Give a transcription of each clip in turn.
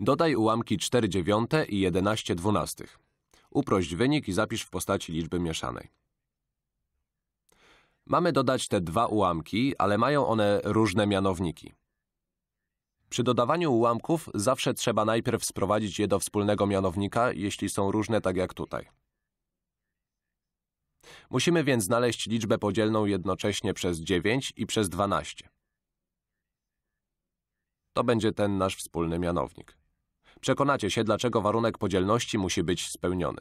Dodaj ułamki 4 dziewiąte i 11 dwunastych. Uprość wynik i zapisz w postaci liczby mieszanej. Mamy dodać te dwa ułamki, ale mają one różne mianowniki. Przy dodawaniu ułamków zawsze trzeba najpierw sprowadzić je do wspólnego mianownika, jeśli są różne tak jak tutaj. Musimy więc znaleźć liczbę podzielną jednocześnie przez 9 i przez 12. To będzie ten nasz wspólny mianownik. Przekonacie się, dlaczego warunek podzielności musi być spełniony.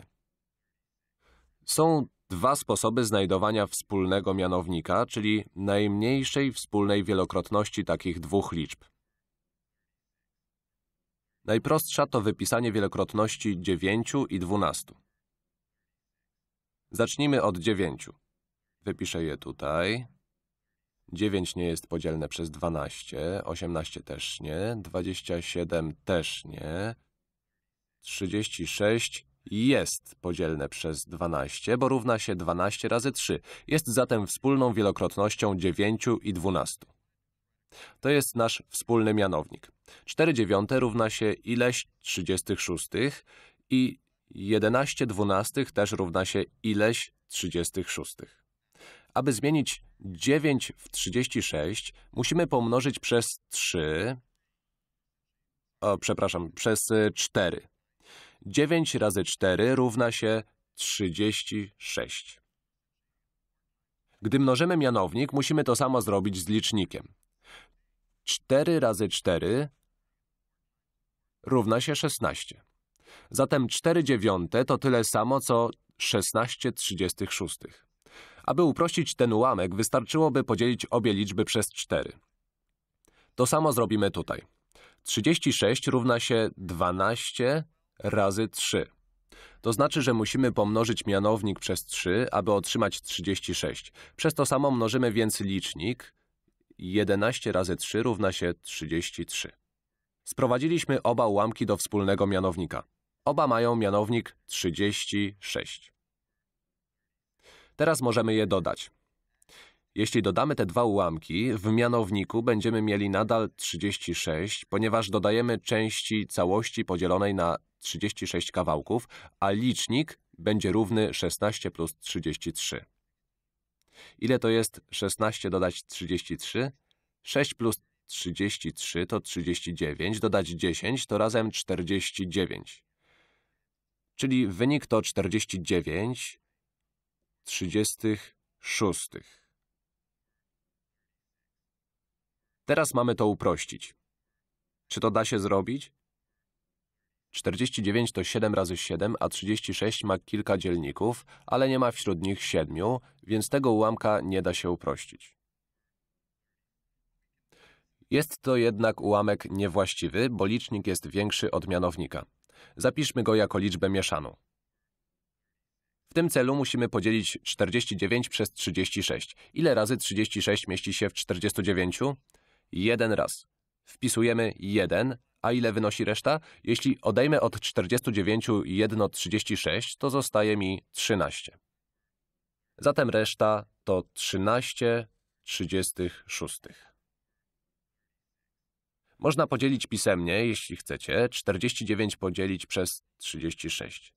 Są dwa sposoby znajdowania wspólnego mianownika, czyli najmniejszej wspólnej wielokrotności takich dwóch liczb. Najprostsza to wypisanie wielokrotności 9 i 12. Zacznijmy od 9. Wypiszę je tutaj. 9 nie jest podzielne przez 12, 18 też nie, 27 też nie, 36 jest podzielne przez 12, bo równa się 12 razy 3. Jest zatem wspólną wielokrotnością 9 i 12. To jest nasz wspólny mianownik. 4 dziewiąte równa się ileś 36 i 11 dwunastych też równa się ileś 36. Aby zmienić 9 w 36, musimy pomnożyć przez 3… O, przepraszam, przez 4. Y, 9 razy 4 równa się 36. Gdy mnożymy mianownik, musimy to samo zrobić z licznikiem. 4 razy 4 równa się 16. Zatem 4 dziewiąte to tyle samo, co 16 36. Aby uprościć ten ułamek, wystarczyłoby podzielić obie liczby przez 4. To samo zrobimy tutaj. 36 równa się 12 razy 3. To znaczy, że musimy pomnożyć mianownik przez 3, aby otrzymać 36. Przez to samo mnożymy więc licznik. 11 razy 3 równa się 33. Sprowadziliśmy oba ułamki do wspólnego mianownika. Oba mają mianownik 36. Teraz możemy je dodać. Jeśli dodamy te dwa ułamki, w mianowniku będziemy mieli nadal 36, ponieważ dodajemy części całości podzielonej na 36 kawałków, a licznik będzie równy 16 plus 33. Ile to jest 16 dodać 33? 6 plus 33 to 39, dodać 10 to razem 49. Czyli wynik to 49 36. Teraz mamy to uprościć. Czy to da się zrobić? 49 to 7 razy 7, a 36 ma kilka dzielników, ale nie ma wśród nich 7, więc tego ułamka nie da się uprościć. Jest to jednak ułamek niewłaściwy, bo licznik jest większy od mianownika. Zapiszmy go jako liczbę mieszaną. W tym celu musimy podzielić 49 przez 36. Ile razy 36 mieści się w 49? Jeden raz. Wpisujemy 1, a ile wynosi reszta? Jeśli odejmę od 49 jedno 36, to zostaje mi 13. Zatem reszta to 13 36. Można podzielić pisemnie, jeśli chcecie, 49 podzielić przez 36.